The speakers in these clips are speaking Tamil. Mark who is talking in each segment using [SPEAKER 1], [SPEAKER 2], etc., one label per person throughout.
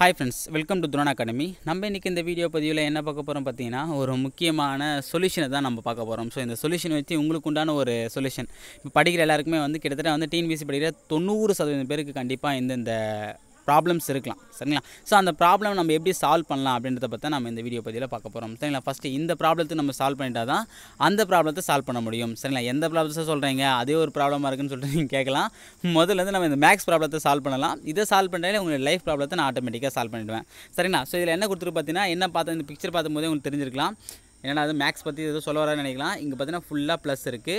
[SPEAKER 1] ஹாய் ஃப்ரெண்ட்ஸ் வெல்கம் டு துரோன் அகாடமி நம்ம இன்றைக்கி இந்த வீடியோ பதிவில் என்ன பார்க்க போகிறோம் பார்த்தீங்கன்னா ஒரு முக்கியமான சொல்யூஷனை தான் நம்ம பார்க்க போகிறோம் ஸோ இந்த சொல்யூஷன் வச்சு உங்களுக்கு உண்டான ஒரு சொல்யூஷன் இப்போ படிக்கிற எல்லாருக்குமே வந்து கிட்டத்தட்ட வந்து டிஎன்பிசி படிக்கிற தொண்ணூறு சதவீதம் பேருக்கு கண்டிப்பாக இந்த ப்ராப்ளம்ஸ் இருக்கலாம் சரிங்களா ஸோ அந்த ப்ராப்ளம் நம்ம எப்படி சால்வ் பண்ணலாம் அப்படின்றத பற்றி நம்ம இந்த வீடியோ பதிவில் பார்க்க போகிறோம் சரிங்களா ஃபஸ்ட்டு இந்த ப்ராப்ளத்தை நம்ம சால்வ் பண்ணிட்டா தான் அந்த ப்ராப்ளத்தை சால்வ் பண்ண முடியும் சரிங்களா எந்த ப்ராப்ளத்தை சொல்கிறீங்க அதே ஒரு ப்ராப்ளமாக இருக்குன்னு சொல்லிட்டு நீங்கள் கேட்கலாம் முதல்லேருந்து நம்ம இந்த மேக்ஸ் ப்ராப்ளத்தை சால்வ் பண்ணலாம் இதை சால்வ் பண்ணுறாலே உங்களுடைய லைஃப் ப்ராப்ளத்தை நான் ஆட்டோமேட்டிக்காக சால்வ் பண்ணிடுவேன் சரிங்களா ஸோ இதில் என்ன கொடுத்துருக்கு பார்த்தீங்கன்னா என்ன பார்த்து இந்த பிக்சர் பார்த்தும் போதே உங்களுக்கு தெரிஞ்சிருக்கலாம் ஏன்னா அது மேக்ஸ் பற்றி எதுவும் சொல்ல வரான்னு நினைக்கலாம் இங்கே பார்த்தீங்கன்னா ஃபுல்லாக ப்ளஸ் இருக்குது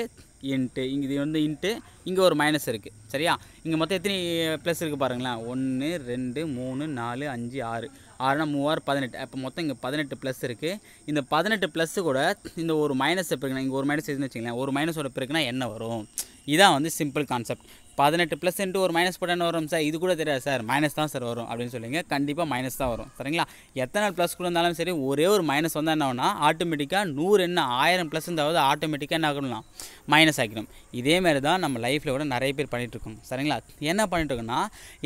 [SPEAKER 1] இன்ட்டு இங்கே இது வந்து இன்ட்டு இங்கே ஒரு மைனஸ் இருக்குது சரியா இங்கே மொத்தம் எத்தனை ப்ளஸ் இருக்குது பாருங்களேன் ஒன்று ரெண்டு மூணு நாலு அஞ்சு ஆறு ஆறுனா மூவாறு பதினெட்டு அப்போ மொத்தம் இங்கே பதினெட்டு ப்ளஸ் இருக்குது இந்த பதினெட்டு ப்ளஸ்ஸு கூட இந்த ஒரு மைனஸ் இருக்குன்னா இங்கே ஒரு மைனஸ் எதுன்னு வச்சுங்களேன் ஒரு மைனஸோட பிறகுனா என்ன வரும் இதான் வந்து சிம்பிள் கான்செப்ட் பதினெட்டு ப்ளஸ் இன்ட்டு ஒரு மைனஸ் போட்டான்னு வரும் சார் இது கூட தெரியாது சார் மைனஸ் தான் சார் வரும் அப்படின்னு சொல்லுங்க கண்டிப்பாக மைனஸ் தான் வரும் சரிங்களா எத்தனை ப்ளஸ் கூட இருந்தாலும் சரி ஒரே ஒரு மைனஸ் வந்தால் என்ன ஆகுனா ஆட்டோமேட்டிக்காக நூறு என்ன ஆயிரம் ப்ளஸ் இருந்தாவது ஆட்டோமேட்டிக்காக என்ன ஆகணும்னா மைனஸ் ஆகிடும் இதேமாரி தான் நம்ம லைஃப்பில் கூட நிறைய பேர் பண்ணிகிட்ருக்கோம் சரிங்களா என்ன பண்ணிட்டுருக்கோம்னா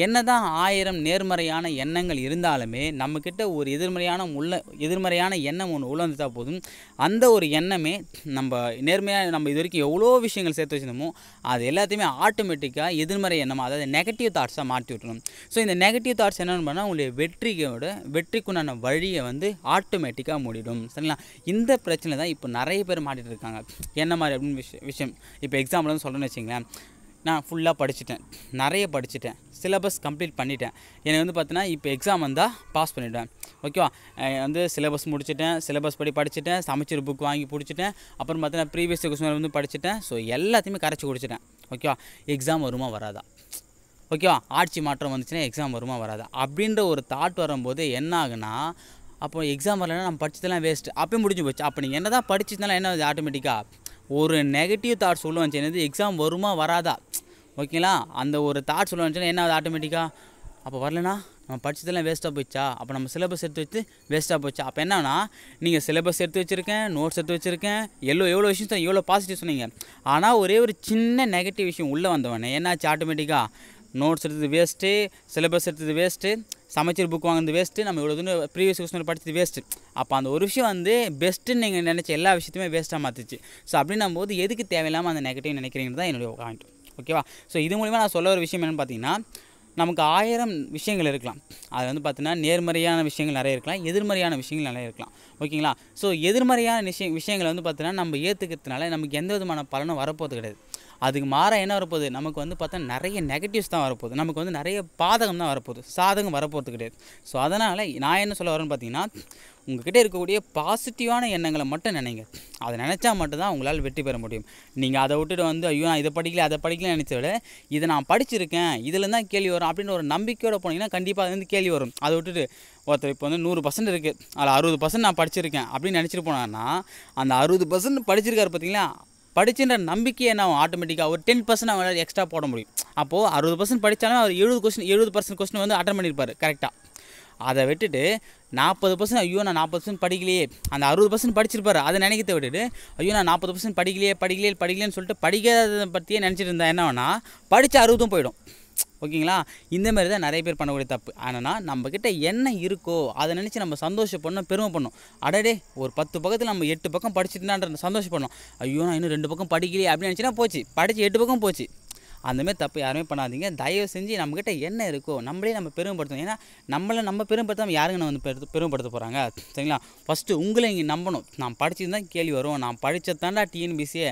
[SPEAKER 1] என்ன தான் ஆயிரம் நேர்மறையான எண்ணங்கள் இருந்தாலுமே நம்மக்கிட்ட ஒரு எதிர்மறையான உள்ள எதிர்மறையான எண்ணம் ஒன்று உள்ள போதும் அந்த ஒரு எண்ணமே நம்ம நேர்மையாக நம்ம இது வரைக்கும் எவ்வளோ விஷயங்கள் சேர்த்து வச்சுருந்தோமோ அது எல்லாத்தையுமே ஆட்டோமேட்டிக்காக எதிர்மறை எண்ணமாக அதாவது நெகட்டிவ் தாட்ஸாக மாற்றி விட்டுணும் ஸோ இந்த நெகட்டிவ் தாட்ஸ் என்னென்னு பண்ணால் உங்களுடைய வெற்றியோட வெற்றிக்குண்டான வழியை வந்து ஆட்டோமேட்டிக்காக மூடிடும் சரிங்களா இந்த பிரச்சனை தான் இப்போ நிறைய பேர் மாட்டிகிட்டு இருக்காங்க என்ன மாதிரி அப்படின்னு விஷயம் விஷயம் இப்போ எக்ஸாம்பிள் வந்து சொல்லணும்னு வச்சிங்களேன் நான் ஃபுல்லாக படிச்சுட்டேன் நிறைய படிச்சுட்டேன் சிலபஸ் கம்ப்ளீட் பண்ணிட்டேன் எனக்கு வந்து பார்த்தீங்கன்னா இப்போ எக்ஸாம் வந்தால் பாஸ் பண்ணிவிடுவேன் ஓகேவா வந்து சிலபஸ் முடிச்சுட்டேன் சிலபஸ் படி படிச்சுட்டேன் சமைச்சர் புக் வாங்கி பிடிச்சிட்டேன் அப்புறம் பார்த்தீங்கன்னா ப்ரீவியஸ் கொஸ்டின் வந்து படிச்சுட்டேன் ஸோ எல்லாத்தையுமே கரைச்சி குடிச்சிட்டேன் ஓகேவா எக்ஸாம் வருமா வராதா ஓகேவா ஆட்சி மாற்றம் வந்துச்சுன்னா எக்ஸாம் வருமா வராதா அப்படின்ற ஒரு தாட் வரும்போது என்ன ஆகுனா அப்போ எக்ஸாம் வரலன்னா நம்ம படிச்சதெல்லாம் வேஸ்ட்டு அப்போயும் முடிஞ்சு போச்சு அப்போ நீங்கள் என்ன தான் படிச்சிருந்தாலும் என்ன ஆட்டோமேட்டிக்காக ஒரு நெகட்டிவ் தாட்ஸ் உள்ள வந்துச்சு என்னது எக்ஸாம் வருமா வராதா ஓகேங்களா அந்த ஒரு தாட் உள்ள வந்துச்சுன்னா என்ன அது ஆட்டோமேட்டிக்காக அப்போ வரலனா நம்ம படித்ததெல்லாம் வேஸ்ட்டாக போயிடுச்சா அப்போ நம்ம சிலபஸ் எடுத்து வச்சு வேஸ்ட்டாக போச்சா அப்போ என்னன்னா நீங்கள் சிலபஸ் எடுத்து வச்சுருக்கேன் நோட்ஸ் எடுத்து வச்சுருக்கேன் எவ்வளோ எவ்வளோ விஷயம் எவ்வளோ பாசிட்டிவ் சொன்னீங்க ஆனால் ஒரே ஒரு சின்ன நெகட்டிவ் விஷயம் உள்ளே வந்தவனே என்னாச்சு ஆட்டோமேட்டிக்காக நோட்ஸ் எடுத்தது வேஸ்ட்டு சிலபஸ் எடுத்தது வேஸ்ட்டு சமைச்சர் புக் வாங்கினது வேஸ்ட்டு நம்ம இவ்வளோ தூரம் ப்ரீவியஸ் கொஸ்டினில் படித்தது வேஸ்ட்டு அப்போ அந்த ஒரு விஷயம் வந்து பெஸ்ட்டுன்னு நீங்கள் நினச்ச எல்லா விஷயத்தையுமே வேஸ்ட்டாக மாற்றிச்சு ஸோ அப்படின்னும் போது எதுக்கு தேவையில்லாமல் அந்த நெகட்டிவ் நினைக்கிறீங்க தான் என்னுடைய பாயிண்ட் ஓகேவா ஸோ இது மூலிமா நான் சொல்ல ஒரு விஷயம் என்னென்னு பார்த்தீங்கன்னா நமக்கு ஆயிரம் விஷயங்கள் இருக்கலாம் அது வந்து பார்த்தீங்கன்னா நேர்மறையான விஷயங்கள் நிறைய இருக்கலாம் எதிர்மறையான விஷயங்கள் நிறைய இருக்கலாம் ஓகேங்களா ஸோ எதிர்மறையான விஷய விஷயங்களை வந்து பார்த்தீங்கன்னா நம்ம ஏற்றுக்கிறதுனால நமக்கு எந்த விதமான பலனும் வரப்போகிறது கிடையாது அதுக்கு மாற என்ன வரப்போகுது நமக்கு வந்து பார்த்தா நிறைய நெகட்டிவ்ஸ் தான் வரப்போகுது நமக்கு வந்து நிறைய பாதகம் தான் வரப்போகுது சாதகம் வரப்போகிறது கிடையாது ஸோ அதனால் நான் என்ன சொல்ல வரேன்னு பார்த்தீங்கன்னா உங்கள்கிட்ட இருக்கக்கூடிய பாசிட்டிவான எண்ணங்களை மட்டும் நினைங்க அதை நினச்சா மட்டும்தான் உங்களால் வெற்றி பெற முடியும் நீங்கள் அதை விட்டுட்டு வந்து ஐயோ நான் இதை படிக்கல அதை படிக்கல நினச்ச விட இதை நான் படிச்சிருக்கேன் இதில் தான் கேள்வி வரும் அப்படின்னு ஒரு நம்பிக்கையோடு போனீங்கன்னா கண்டிப்பாக வந்து கேள்வி வரும் அதை விட்டுட்டு ஒருத்தர் இப்போ வந்து நூறு பர்சன்ட் இருக்குது அதில் அறுபது பர்சன்ட் நான் படிச்சிருக்கேன் அப்படின்னு நினச்சிட்டு போனான்னா அந்த அறுபது பர்சன்ட் படிச்சிருக்காரு பார்த்தீங்களா படிச்சுன்ற நம்பிக்கையை நான் ஆட்டோமேட்டிக்காக ஒரு டென் பர்சன்ட் அவங்களால் எக்ஸ்ட்ரா போட முடியும் அப்போது அறுபது பர்சன்ட் படித்தாலும் அவர் எழுபது கொஸ்டின் எழுபது பர்சன்ட் கொஸ்டின் வந்து அட்டன் பண்ணியிருப்பார் கரெக்டாக அதை விட்டுட்டு நாற்பது பர்சன்ட் ஐயோ நான் நாற்பது பர்சன்ட் படிக்கலையே அந்த அறுபது பர்சன்ட் படிச்சிருப்பாரு அதை நினைக்கிறத விட்டுட்டு ஐயோ நான் நாற்பது பர்சன்ட் படிக்கலையே படிக்கலையே படிக்கலையேன்னு சொல்லிட்டு படிக்காததை பற்றியே நினச்சிட்டு இருந்தா என்னன்னா படித்த அறுபதும் போயிடும் ஓகேங்களா இந்த மாதிரி தான் நிறைய பேர் பண்ணக்கூடிய தப்பு ஆனால் நம்மக்கிட்ட என்ன இருக்கோ அதை நினச்சி நம்ம சந்தோஷம் பெருமை பண்ணோம் அடடே ஒரு பத்து பக்கத்தில் நம்ம எட்டு பக்கம் படிச்சுட்டு சந்தோஷப்படணும் ஐயோ நான் இன்னும் ரெண்டு பக்கம் படிக்கலையே அப்படின்னு நினச்சினா போச்சு படித்து எட்டு பக்கம் போச்சு அந்தமாரி தப்பு யாருமே பண்ணாதீங்க தயவு செஞ்சு நம்மக்கிட்ட என்ன இருக்கோ நம்மளே நம்ம பெருமைப்படுத்தணும் ஏன்னா நம்மளை நம்ம பெருமைப்படுத்தாமல் யாருங்க நம்ம வந்து பெரு பெருமைப்படுத்த போகிறாங்க சரிங்களா ஃபஸ்ட்டு உங்களை இங்கே நம்பணும் நான் படிச்சது தான் கேள்வி வரும் நான் படித்ததாண்டா டிஎன்பிசியே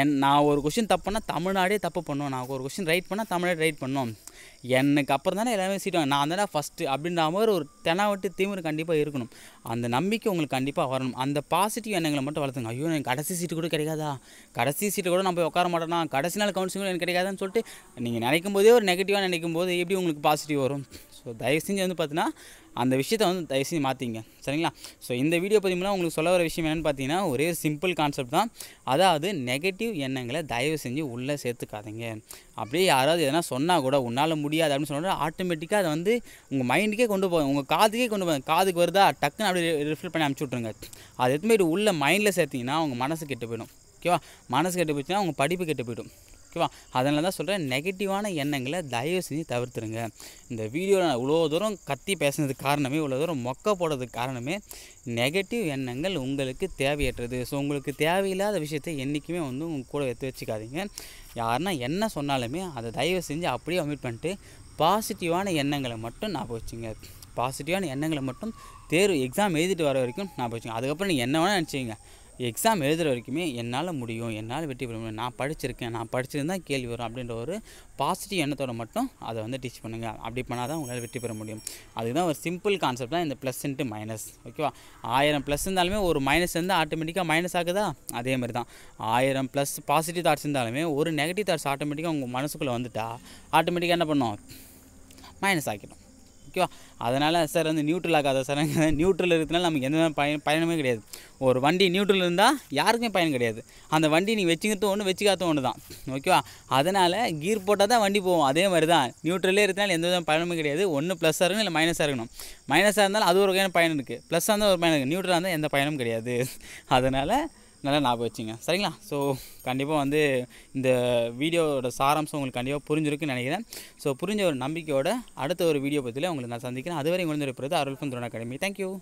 [SPEAKER 1] என் நான் ஒரு கொஷின் தப்புனா தமிழ்நாடே தப்பு பண்ணுவோம் நான் ஒரு கொஷின் ரைட் பண்ணால் தமிழ்நாடு ரைட் பண்ணோம் எனக்கு அப்புறம் தானே எல்லாமே சீட்டு நான் தானே ஃபஸ்ட்டு அப்படின்ற மாதிரி ஒரு தெனாவட்டு தீவிரம் கண்டிப்பாக இருக்கணும் அந்த நம்பிக்கை உங்களுக்கு கண்டிப்பாக வரணும் அந்த பாசிட்டிவ் எண்ணங்களை மட்டும் வளர்த்துங்க ஐயோ எனக்கு கடைசி சீட்டு கூட கிடைக்காதா கடைசி சீட்டு கூட நம்ம உட்கார மாட்டேன்னா கடைசி நாள் கவுன்சிலிங் எனக்கு கிடைக்காதான்னு சொல்லிட்டு சொல்லிட்டு நீங்கள் நினைக்கும் போதே ஒரு நெகட்டிவாக நினைக்கும் போது எப்படி உங்களுக்கு பாசிட்டிவ் வரும் ஸோ தயவு செஞ்சு வந்து பார்த்தீங்கன்னா அந்த விஷயத்தை வந்து தயவு செஞ்சு மாற்றிங்க சரிங்களா ஸோ இந்த வீடியோ பதிவுலாம் உங்களுக்கு சொல்ல வர விஷயம் என்னென்னு பார்த்தீங்கன்னா ஒரே சிம்பிள் கான்செப்ட் தான் அதாவது நெகட்டிவ் எண்ணங்களை தயவு செஞ்சு உள்ளே சேர்த்துக்காதீங்க அப்படியே யாராவது எதனா சொன்னால் கூட உன்னால் முடியாது அப்படின்னு சொன்னால் ஆட்டோமேட்டிக்காக அதை வந்து உங்கள் மைண்டுக்கே கொண்டு போகும் உங்கள் காதுக்கே கொண்டு போகும் காதுக்கு வருதா டக்குன்னு அப்படியே ரிஃப்ளெக்ட் பண்ணி அனுப்பிச்சி விட்ருங்க அது எதுவுமே உள்ள உள்ளே மைண்டில் சேர்த்திங்கன்னா உங்கள் மனசு கெட்டு போயிடும் ஓகேவா மனசு கெட்டு போயிடுச்சுன்னா உங்கள் படிப்பு கெட்டு போயிடும் ஓகேவா அதனால தான் சொல்கிறேன் நெகட்டிவான எண்ணங்களை தயவு செஞ்சு தவிர்த்துருங்க இந்த வீடியோவில் நான் இவ்வளோ தூரம் கத்தி பேசுனதுக்கு காரணமே இவ்வளோ தூரம் மொக்க போடுறதுக்கு காரணமே நெகட்டிவ் எண்ணங்கள் உங்களுக்கு தேவையற்றது ஸோ உங்களுக்கு தேவையில்லாத விஷயத்தை என்றைக்குமே வந்து உங்கள் கூட எடுத்து வச்சுக்காதீங்க யாருன்னா என்ன சொன்னாலுமே அதை தயவு செஞ்சு அப்படியே அமிட் பண்ணிட்டு பாசிட்டிவான எண்ணங்களை மட்டும் நான் வச்சுங்க பாசிட்டிவான எண்ணங்களை மட்டும் தேர்வு எக்ஸாம் எழுதிட்டு வர வரைக்கும் நான் போச்சுங்க அதுக்கப்புறம் நீங்கள் என்ன வேணால் நினச்சிங்க எக்ஸாம் எழுதுகிற வரைக்குமே என்னால் முடியும் என்னால் வெற்றி பெற முடியும் நான் படிச்சிருக்கேன் நான் படிச்சிருந்தால் கேள்வி வரும் அப்படின்ற ஒரு பாசிட்டிவ் எண்ணத்தோட மட்டும் அதை வந்து டீச் பண்ணுங்கள் அப்படி பண்ணால் தான் உங்களால் வெற்றி பெற முடியும் அதுதான் ஒரு சிம்பிள் கான்செப்ட் தான் இந்த ப்ளஸ் இன்ட்டு மைனஸ் ஓகேவா ஆயிரம் ப்ளஸ் இருந்தாலுமே ஒரு மைனஸ் இருந்தால் ஆட்டோமேட்டிக்காக மைனஸ் ஆகுதா அதே மாதிரி தான் ஆயிரம் ப்ளஸ் பாசிட்டிவ் தாட்ஸ் இருந்தாலுமே ஒரு நெகட்டிவ் தாட்ஸ் ஆட்டோமேட்டிக்காக உங்கள் மனசுக்குள்ளே வந்துட்டால் ஆட்டோமேட்டிக்காக என்ன பண்ணும் மைனஸ் ஆக்கிடும் ஓகேவா அதனால் சார் வந்து நியூட்ரல் ஆகாத சார் நியூட்ரல் இருக்கிறதுனால நமக்கு எந்த பயன் பயணமே கிடையாது ஒரு வண்டி நியூட்ரல் இருந்தால் யாருக்குமே பயன் கிடையாது அந்த வண்டி நீ வச்சுக்கிறது ஒன்று வச்சுக்காத ஒன்று தான் ஓகேவா அதனால் கீர் போட்டால் தான் வண்டி போவோம் அதே மாதிரி தான் நியூட்ரலே இருக்கிறதுனால எந்த விதமான பயணமும் கிடையாது ஒன்று ப்ளஸ்ஸாக இருக்கணும் இல்லை மைனஸாக இருக்கணும் மைனஸாக இருந்தாலும் அது ஒரு வகையான பயன் இருக்குது ப்ளஸ்ஸாக இருந்தால் ஒரு பயன் இருக்குது நியூட்ரலாக இருந்தால் எந்த பயனும் கிடையாது அதனால் நல்லா ஞாபகம் வச்சுங்க சரிங்களா ஸோ கண்டிப்பாக வந்து இந்த வீடியோவோட சாராம்சம் உங்களுக்கு கண்டிப்பாக புரிஞ்சிருக்குன்னு நினைக்கிறேன் ஸோ புரிஞ்ச ஒரு நம்பிக்கையோட அடுத்த ஒரு வீடியோ பற்றியில் உங்களை நான் சந்திக்கிறேன் அதுவரை உங்களுக்கு இருப்பது அருள்பந்துரன் அகாடமி தேங்க்யூ